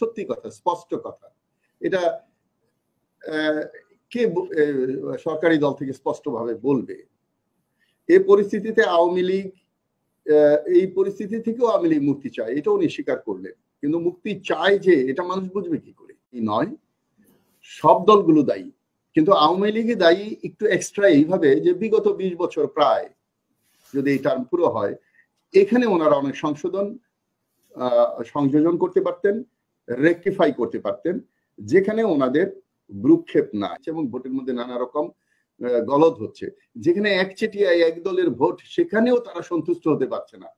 সত্যি কথা স্পষ্ট কথা এটা কে সরকারি দল থেকে স্পষ্টভাবে বলবে এ পরিস্থিতিতে আওয়ামী লীগ এই পরিস্থিতি থেকেও আওয়ামী লীগ মুক্তি চায় এটা উনি স্বীকার করলেন কিন্তু মুক্তি চায় যে এটা মানুষ বুঝবে কি করে নয় সব দলগুলো দায়ী কিন্তু আওয়ামী লীগই দায়ী একটু এক্সট্রা এইভাবে যে বিগত বিশ বছর প্রায় যদি এই টার্ম পুরো হয় এখানে ওনারা অনেক সংশোধন সংযোজন করতে পারতেন রেকটিফাই করতে পারতেন যেখানে ওনাদের ভ্রুক্ষেপ না এবং ভোটের মধ্যে নানা রকম গলদ হচ্ছে যেখানে একচেটিয়ায় এক দলের ভোট সেখানেও তারা সন্তুষ্ট হতে পারছে না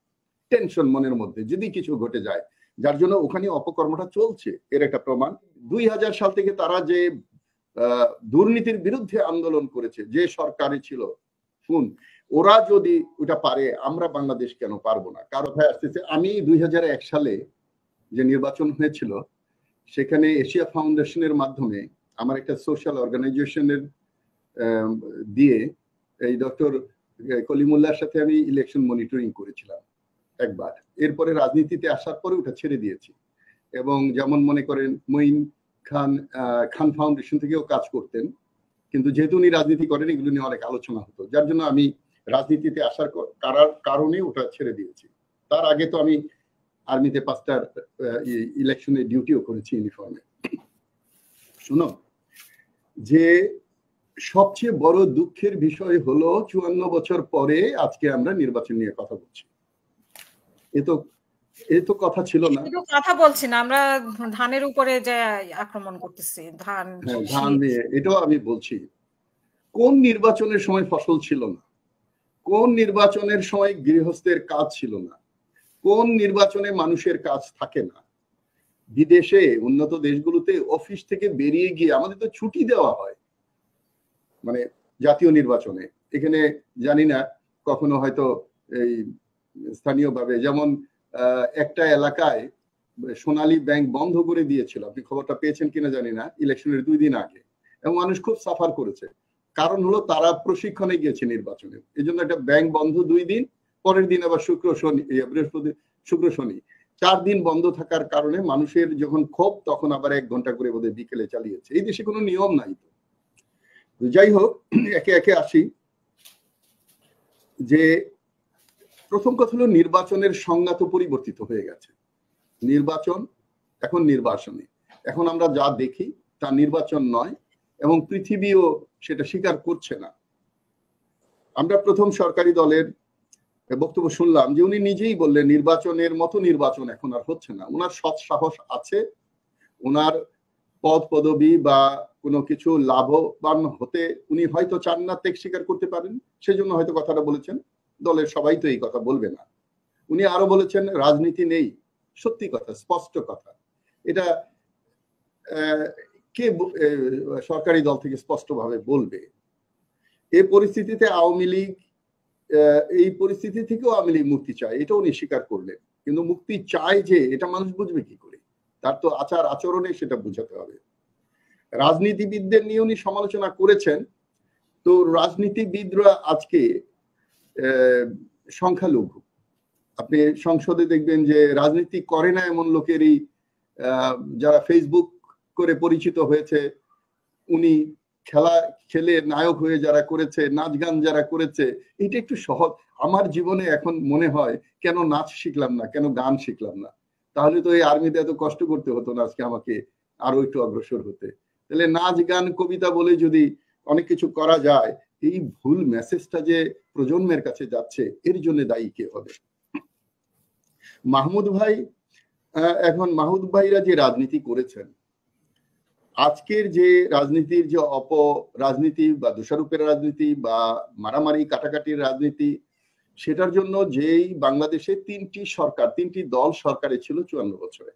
টেনশন মনের মধ্যে যদি কিছু ঘটে যায় যার জন্য ওখানে অপকর্মটা চলছে এর একটা প্রমাণ দুই হাজার সাল থেকে তারা যে দুর্নীতির বিরুদ্ধে আন্দোলন করেছে যে সরকারে ছিল শুন ওরা যদি ওটা পারে আমরা বাংলাদেশ কেন পারবো না কারো ভাই আসতেছে আমি দুই সালে যে নির্বাচন হয়েছিল সেখানে এশিয়া ফাউন্ডেশনের মাধ্যমে আমার একটা সোশ্যাল অর্গানাইজেশনের দিয়ে এই ডক্টর কলিমুল্লার সাথে আমি ইলেকশন মনিটরিং করেছিলাম একবার এরপরে রাজনীতিতে আসার পরে ওটা ছেড়ে দিয়েছি এবং যেমন মনে করেন মঈন খান খান ফাউন্ডেশন থেকেও কাজ করতেন কিন্তু যেহেতু উনি রাজনীতি করেন এগুলো নিয়ে অনেক আলোচনা হতো যার জন্য আমি রাজনীতিতে আসার কারণে ওটা ছেড়ে দিয়েছি তার আগে তো আমি আর্মিতে পাঁচটার ইলেকশনে ডিউটিও করেছি ইউনিফর্মে শুনো যে সবচেয়ে বড় দুঃখের বিষয় হলো চুয়ান্ন বছর পরে আজকে আমরা নির্বাচন নিয়ে কথা বলছি এ তো এ তো কথা ছিল না কথা বলছি না আমরা ধানের উপরে যে আক্রমণ করতেছি ধান হ্যাঁ, ধান নিয়ে এটাও আমি বলছি কোন নির্বাচনের সময় ফসল ছিল না কোন নির্বাচনের সময় গৃহস্থের কাজ ছিল না কোন নির্বাচনে মানুষের কাজ থাকে না বিদেশে উন্নত দেশগুলোতে অফিস থেকে বেরিয়ে গিয়ে আমাদের তো ছুটি দেওয়া হয় মানে জাতীয় নির্বাচনে এখানে জানি না কখনো হয়তো এই স্থানীয়ভাবে যেমন একটা এলাকায় সোনালী ব্যাংক বন্ধ করে দিয়েছিল আপনি খবরটা পেয়েছেন কিনা জানি না ইলেকশনের দুই দিন আগে এবং মানুষ খুব সাফার করেছে কারণ হলো তারা প্রশিক্ষণে গিয়েছে নির্বাচনে এই জন্য একটা ব্যাংক বন্ধ দুই দিন পরের দিন আবার শুক্র শনি বৃহস্পতি শুক্র শনি চার দিন বন্ধ থাকার কারণে মানুষের যখন ক্ষোভ তখন আবার এক ঘন্টা করে বোধহয় বিকেলে চালিয়েছে এই দেশে কোনো নিয়ম নাই তো যাই হোক একে একে আসি যে প্রথম কথা হলো নির্বাচনের সংজ্ঞা তো পরিবর্তিত হয়ে গেছে নির্বাচন এখন নির্বাচনী এখন আমরা যা দেখি তা নির্বাচন নয় এবং পৃথিবীও সেটা স্বীকার করছে না আমরা প্রথম সরকারি দলের বক্তব্য শুনলাম যে উনি নিজেই বললেন নির্বাচনের মতো নির্বাচন এখন আর হচ্ছে না ওনার সৎ সাহস আছে ওনার পদ পদবি বা কোনো কিছু লাভবান হতে উনি হয়তো চান না ত্যাগ স্বীকার করতে পারেন সেজন্য হয়তো কথাটা বলেছেন দলের সবাই তো এই কথা বলবে না উনি আরো বলেছেন রাজনীতি নেই সত্যি কথা স্পষ্ট কথা এটা কে সরকারি দল থেকে স্পষ্টভাবে বলবে এ পরিস্থিতিতে আওয়ামী লীগ এই পরিস্থিতি থেকেও আমি লীগ মুক্তি চাই এটা উনি স্বীকার করলেন কিন্তু মুক্তি চাই যে এটা মানুষ বুঝবে কি করে তার তো আচার আচরণে সেটা বুঝাতে হবে রাজনীতিবিদদের নিয়ে উনি সমালোচনা করেছেন তো রাজনীতিবিদরা আজকে সংখ্যালঘু আপনি সংসদে দেখবেন যে রাজনীতি করে না এমন লোকেরই যারা ফেসবুক করে পরিচিত হয়েছে উনি খেলা খেলে নায়ক হয়ে যারা করেছে নাচ গান যারা করেছে এটা একটু সহজ আমার জীবনে এখন মনে হয় কেন নাচ শিখলাম না কেন গান শিখলাম না তাহলে তো এই আর্মিতে এত কষ্ট করতে হতো না আজকে আমাকে আরো একটু অগ্রসর হতে তাহলে নাচ গান কবিতা বলে যদি অনেক কিছু করা যায় এই ভুল মেসেজটা যে প্রজন্মের কাছে যাচ্ছে এর জন্য দায়ী কে হবে মাহমুদ ভাই এখন মাহমুদ ভাইরা যে রাজনীতি করেছেন আজকের যে রাজনীতির যে অপ রাজনীতি বা দোষারোপের রাজনীতি বা মারামারি কাটাকাটির রাজনীতি সেটার জন্য যেই বাংলাদেশে তিনটি সরকার তিনটি দল সরকারে ছিল চুয়ান্ন বছরে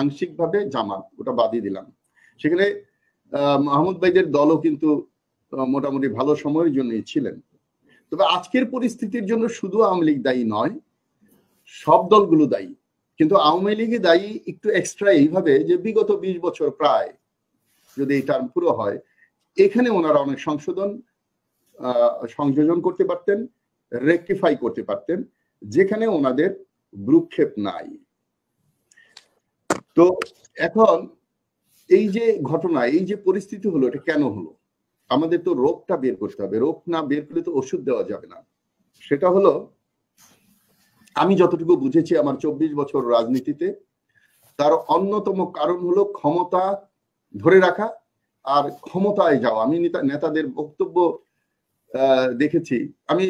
আংশিকভাবে জামাত ওটা বাদই দিলাম সেখানে মাহমুদ ভাইদের দলও কিন্তু মোটামুটি ভালো সময়ের জন্যই ছিলেন তবে আজকের পরিস্থিতির জন্য শুধু আওয়ামী লীগ দায়ী নয় সব দলগুলো দায়ী কিন্তু আওয়ামী লীগই দায়ী একটু এক্সট্রা এইভাবে যে বিগত বিশ বছর প্রায় যদি এই টার্ম পুরো হয় এখানে ওনারা অনেক সংশোধন সংযোজন করতে পারতেন রেকটিফাই করতে পারতেন যেখানে ওনাদের ভ্রুক্ষেপ নাই তো এখন এই যে ঘটনা এই যে পরিস্থিতি হলো এটা কেন হলো আমাদের তো রোগটা বের করতে হবে রোগ না বের করলে তো ওষুধ দেওয়া যাবে না সেটা হলো আমি যতটুকু বুঝেছি আমার চব্বিশ বছর রাজনীতিতে তার অন্যতম কারণ হলো ক্ষমতা ধরে রাখা আর ক্ষমতায় যাওয়া আমি নেতাদের বক্তব্য দেখেছি আমি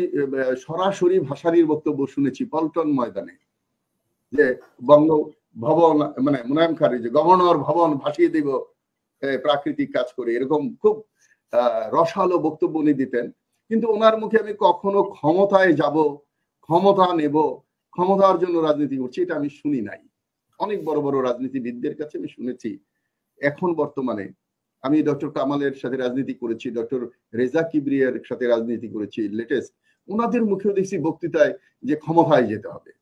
সরাসরি ভাষারির বক্তব্য শুনেছি পল্টন ময়দানে যে বঙ্গ ভবন মানে মুনায়ম খারে যে গভর্নর ভবন ভাসিয়ে দিব প্রাকৃতিক কাজ করে এরকম খুব রসালো বক্তব্য উনি দিতেন কিন্তু ওনার মুখে আমি কখনো ক্ষমতায় যাব ক্ষমতা নেব ক্ষমতার জন্য রাজনীতি করছি এটা আমি শুনি নাই অনেক বড় বড় রাজনীতিবিদদের কাছে আমি শুনেছি এখন বর্তমানে আমি ডক্টর কামালের সাথে রাজনীতি করেছি ডক্টর রেজা কিবরিয়ার সাথে রাজনীতি করেছি লেটেস্ট ওনাদের মুখেও দেখছি বক্তৃতায় যে ক্ষমতায় যেতে হবে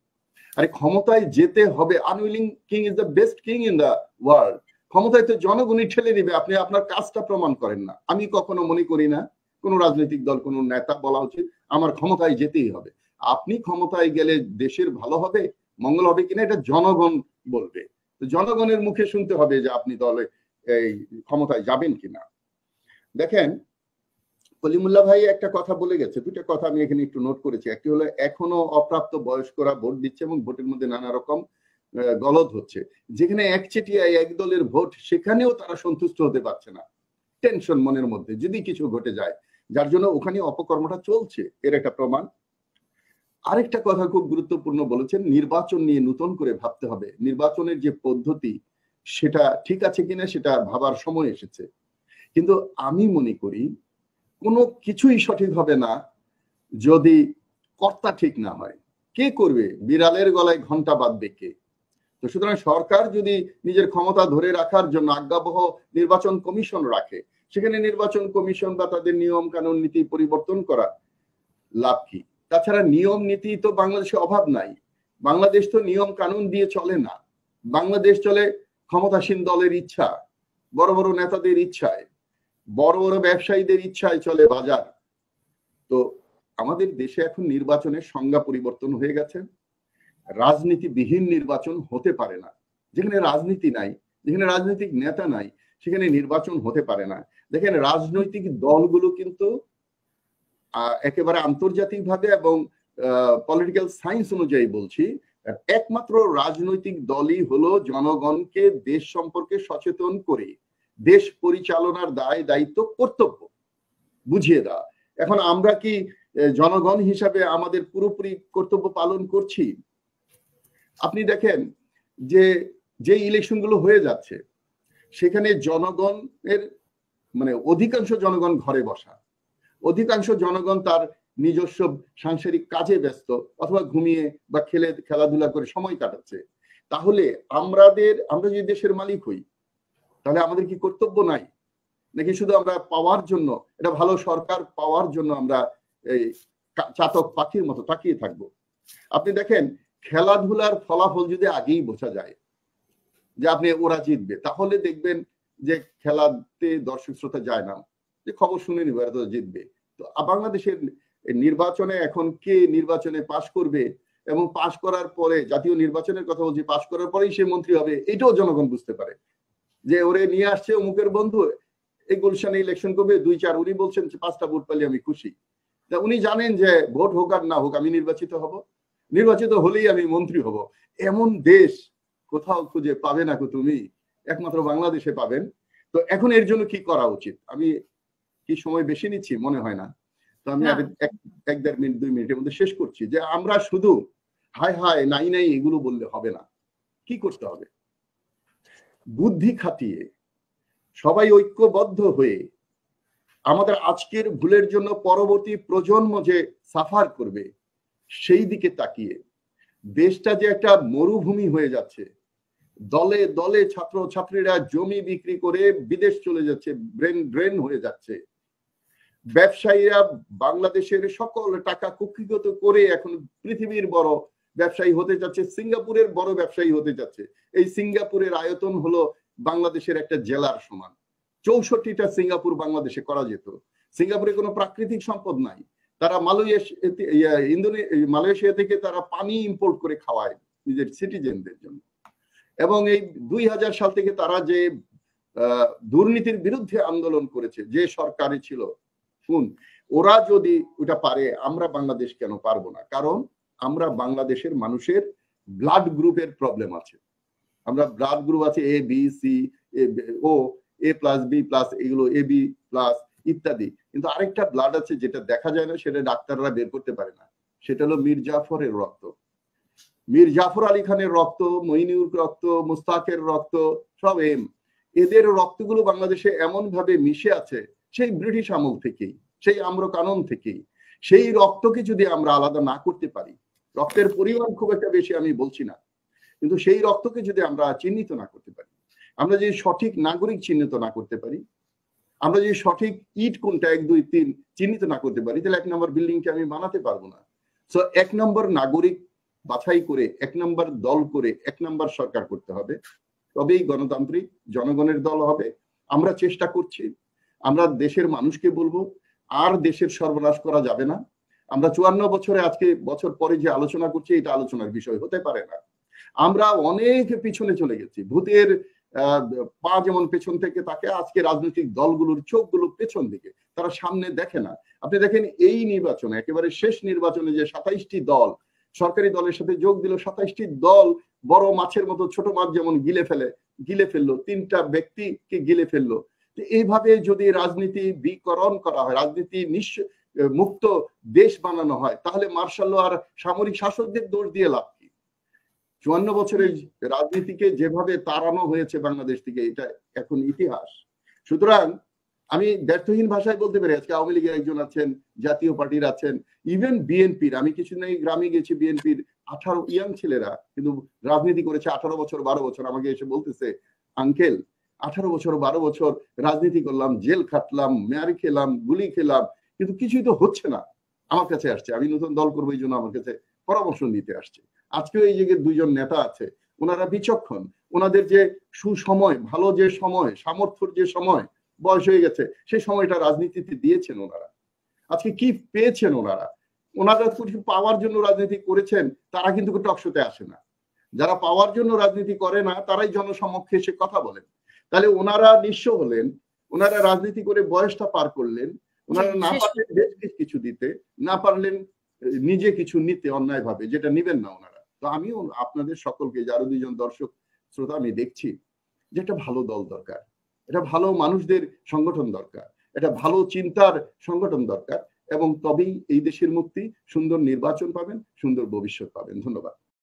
আরে ক্ষমতায় যেতে হবে unwilling king is the best king in the world ক্ষমতায় তো জনগণই ঠেলে দিবে আপনি আপনার কাজটা প্রমাণ করেন না আমি কখনো মনে করি না কোনো রাজনৈতিক দল কোন নেতা বলা উচিত আমার ক্ষমতায় যেতেই হবে আপনি ক্ষমতায় গেলে দেশের ভালো হবে মঙ্গল হবে কিনা এটা জনগণ বলবে তো জনগণের মুখে শুনতে হবে যে আপনি দলে এই ক্ষমতায় যাবেন কিনা দেখেন কলিমুল্লা ভাই একটা কথা বলে গেছে দুইটা কথা আমি এখানে একটু নোট করেছি একটি হলো এখনো অপ্রাপ্ত বয়স্করা ভোট দিচ্ছে এবং ভোটের মধ্যে নানা রকম গলদ হচ্ছে যেখানে একচেটিয়া এক দলের ভোট সেখানেও তারা সন্তুষ্ট হতে পারছে না টেনশন মনের মধ্যে যদি কিছু ঘটে যায় যার জন্য ওখানে অপকর্মটা চলছে এর একটা প্রমাণ আরেকটা কথা খুব গুরুত্বপূর্ণ বলেছেন নির্বাচন নিয়ে নতুন করে ভাবতে হবে নির্বাচনের যে পদ্ধতি সেটা ঠিক আছে কিনা সেটা ভাবার সময় এসেছে কিন্তু আমি মনে করি কোনো কিছুই সঠিক হবে না যদি কর্তা ঠিক না হয় কে করবে বিড়ালের গলায় ঘন্টা বাঁধবে কে তো সুতরাং সরকার যদি নিজের ক্ষমতা ধরে রাখার জন্য আজ্ঞাবহ নির্বাচন কমিশন রাখে সেখানে নির্বাচন কমিশন বা তাদের নিয়ম কানুন নীতি পরিবর্তন করা লাভ কি তাছাড়া নিয়ম নীতি তো বাংলাদেশে অভাব নাই বাংলাদেশ তো নিয়ম কানুন দিয়ে চলে না বাংলাদেশ চলে ক্ষমতাসীন দলের ইচ্ছা বড় বড় নেতাদের ইচ্ছায় বড় বড় ব্যবসায়ীদের ইচ্ছায় চলে বাজার তো আমাদের দেশে এখন নির্বাচনের সংজ্ঞা পরিবর্তন হয়ে গেছে রাজনীতিবিহীন নির্বাচন হতে পারে না যেখানে রাজনীতি নাই যেখানে রাজনৈতিক নেতা নাই সেখানে নির্বাচন হতে পারে না দেখেন রাজনৈতিক দলগুলো কিন্তু একেবারে আন্তর্জাতিকভাবে এবং পলিটিক্যাল সায়েন্স অনুযায়ী বলছি একমাত্র রাজনৈতিক দলই হলো জনগণকে দেশ সম্পর্কে সচেতন করে দেশ পরিচালনার দায় দায়িত্ব কর্তব্য বুঝিয়ে দেওয়া এখন আমরা কি জনগণ হিসাবে আমাদের পুরোপুরি কর্তব্য পালন করছি আপনি দেখেন যে যে ইলেকশনগুলো হয়ে যাচ্ছে সেখানে জনগণের মানে অধিকাংশ জনগণ ঘরে বসা অধিকাংশ জনগণ তার নিজস্ব সাংসারিক কাজে ব্যস্ত অথবা ঘুমিয়ে বা খেলে খেলাধুলা করে সময় কাটাচ্ছে তাহলে আমরাদের আমরা যদি দেশের মালিক হই তাহলে আমাদের কি কর্তব্য নাই নাকি শুধু আমরা পাওয়ার জন্য এটা ভালো সরকার পাওয়ার জন্য আমরা এই চাতক পাখির মতো তাকিয়ে থাকব আপনি দেখেন খেলাধুলার ফলাফল যদি আগেই বোঝা যায় যে আপনি ওরা জিতবে তাহলে দেখবেন যে খেলাতে দর্শক শ্রোতা যায় না যে খবর শুনে নিব এরা তো জিতবে তো বাংলাদেশের নির্বাচনে এখন কে নির্বাচনে পাশ করবে এবং পাশ করার পরে জাতীয় নির্বাচনের কথা বলছি পাশ করার পরেই সে মন্ত্রী হবে এটাও জনগণ বুঝতে পারে যে ওরে নিয়ে আসছে অমুকের বন্ধু এই গুলশানে ইলেকশন করবে দুই চার উনি বলছেন যে পাঁচটা ভোট পালি আমি খুশি তা উনি জানেন যে ভোট হোক আর না হোক আমি নির্বাচিত হব নির্বাচিত হলেই আমি মন্ত্রী হব এমন দেশ কোথাও খুঁজে পাবে না তুমি একমাত্র বাংলাদেশে পাবেন তো এখন এর জন্য কি করা উচিত আমি কি সময় বেশি নিচ্ছি মনে হয় না তো আমি এক দেড় মিনিট দুই মিনিটের মধ্যে শেষ করছি যে আমরা শুধু হায় হায় নাই নাই এগুলো বললে হবে না কি করতে হবে বুদ্ধি খাটিয়ে সবাই ঐক্যবদ্ধ হয়ে আমাদের আজকের ভুলের জন্য পরবর্তী প্রজন্ম যে সাফার করবে সেই দিকে তাকিয়ে দেশটা যে একটা মরুভূমি হয়ে যাচ্ছে দলে দলে ছাত্র ছাত্রীরা জমি বিক্রি করে বিদেশ চলে যাচ্ছে ব্রেন ড্রেন হয়ে যাচ্ছে ব্যবসায়ীরা বাংলাদেশের সকল টাকা কুক্ষিগত করে এখন পৃথিবীর বড় ব্যবসায়ী হতে যাচ্ছে সিঙ্গাপুরের বড় ব্যবসায়ী হতে যাচ্ছে এই সিঙ্গাপুরের আয়তন হলো বাংলাদেশের একটা জেলার সমান চৌষট্টিটা সিঙ্গাপুর বাংলাদেশে করা যেত সিঙ্গাপুরে কোনো প্রাকৃতিক সম্পদ নাই তারা মালয়েশিয়া মালয়েশিয়া থেকে তারা পানি ইম্পোর্ট করে খাওয়ায় নিজের সিটিজেনদের জন্য এবং এই দুই সাল থেকে তারা যে দুর্নীতির বিরুদ্ধে আন্দোলন করেছে যে সরকারই ছিল শুন ওরা যদি ওটা পারে আমরা বাংলাদেশ কেন পারবো না কারণ আমরা বাংলাদেশের মানুষের ব্লাড গ্রুপের প্রবলেম আছে আমরা ব্লাড গ্রুপ আছে A B C O A plus B plus এগুলো এ বি প্লাস ইত্যাদি কিন্তু আরেকটা ব্লাড আছে যেটা দেখা যায় না সেটা ডাক্তাররা বের করতে পারে না সেটা হলো মীর জাফরের রক্ত মীর জাফর আলী খানের রক্ত মইনুর রক্ত মুস্তাকের রক্ত সব এম এদের রক্তগুলো বাংলাদেশে এমন ভাবে মিশে আছে সেই ব্রিটিশ আমল থেকেই সেই কানন থেকেই সেই রক্তকে যদি আমরা আলাদা না করতে পারি রক্তের পরিমাণ খুব একটা বেশি আমি বলছি না কিন্তু সেই রক্তকে যদি আমরা চিহ্নিত না করতে পারি আমরা যদি সঠিক নাগরিক চিহ্নিত না করতে পারি আমরা যদি সঠিক ইট কোনটা এক দুই তিন চিহ্নিত না করতে পারি তাহলে এক নম্বর বিল্ডিংকে আমি বানাতে পারবো না সো এক নম্বর নাগরিক বাছাই করে এক নম্বর দল করে এক নম্বর সরকার করতে হবে তবেই গণতান্ত্রিক জনগণের দল হবে আমরা চেষ্টা করছি আমরা দেশের মানুষকে বলবো আর দেশের সর্বনাশ করা যাবে না আমরা চুয়ান্ন বছরে আজকে বছর পরে যে আলোচনা করছি এটা আলোচনার বিষয় হতে পারে না আমরা অনেক পিছনে চলে গেছি ভূতের পা যেমন পেছন থেকে তাকে আজকে রাজনৈতিক দলগুলোর গুলো পেছন দিকে তারা সামনে দেখে না আপনি দেখেন এই নির্বাচনে একেবারে শেষ নির্বাচনে যে সাতাইশটি দল সরকারি দলের সাথে যোগ দিল সাতাইশটি দল বড় মাছের মতো ছোট মাছ যেমন গিলে ফেলে গিলে ফেললো তিনটা ব্যক্তিকে গিলে ফেললো এইভাবে যদি রাজনীতি বিকরণ করা হয় রাজনীতি নিঃস্ব মুক্ত দেশ বানানো হয় তাহলে মার্শাল আর সামরিক শাসকদের দোষ দিয়ে লাভ কি চুয়ান্ন বছরের রাজনীতিকে যেভাবে তাড়ানো হয়েছে বাংলাদেশ থেকে এটা এখন ইতিহাস সুতরাং আমি ব্যর্থহীন ভাষায় বলতে পারি আজকে আওয়ামী লীগের একজন আছেন জাতীয় পার্টির আছেন ইভেন বিএনপির আমি কিছুদিন গ্রামে গেছি বিএনপির আঠারো ইয়াং ছেলেরা কিন্তু রাজনীতি করেছে আঠারো বছর বারো বছর আমাকে এসে বলতেছে আঙ্কেল আঠারো বছর বারো বছর রাজনীতি করলাম জেল খাটলাম মেয়ার খেলাম গুলি খেলাম কিন্তু কিছুই তো হচ্ছে না আমার কাছে আসছে আমি নতুন দল করবো এই জন্য আমার কাছে পরামর্শ নিতে আসছে আজকেও এই যে দুইজন নেতা আছে ওনারা বিচক্ষণ ওনাদের যে সুসময় ভালো যে সময় সামর্থ্যর যে সময় বয়স হয়ে গেছে সেই সময়টা রাজনীতিতে দিয়েছেন ওনারা আজকে কি পেয়েছেন ওনারা ওনারা কিছু পাওয়ার জন্য রাজনীতি করেছেন তারা কিন্তু টকশোতে আসে না যারা পাওয়ার জন্য রাজনীতি করে না তারাই জনসমক্ষে এসে কথা বলেন তাহলে ওনারা নিঃস্ব হলেন ওনারা রাজনীতি করে বয়সটা পার করলেন ওনারা না পারলেন বেশ কিছু দিতে না পারলেন নিজে কিছু নিতে অন্যায় ভাবে যেটা নিবেন না ওনারা তো আমিও আপনাদের সকলকে যারা দুজন দর্শক শ্রোতা আমি দেখছি যে একটা ভালো দল দরকার এটা ভালো মানুষদের সংগঠন দরকার এটা ভালো চিন্তার সংগঠন দরকার এবং তবেই এই দেশের মুক্তি সুন্দর নির্বাচন পাবেন সুন্দর ভবিষ্যৎ পাবেন ধন্যবাদ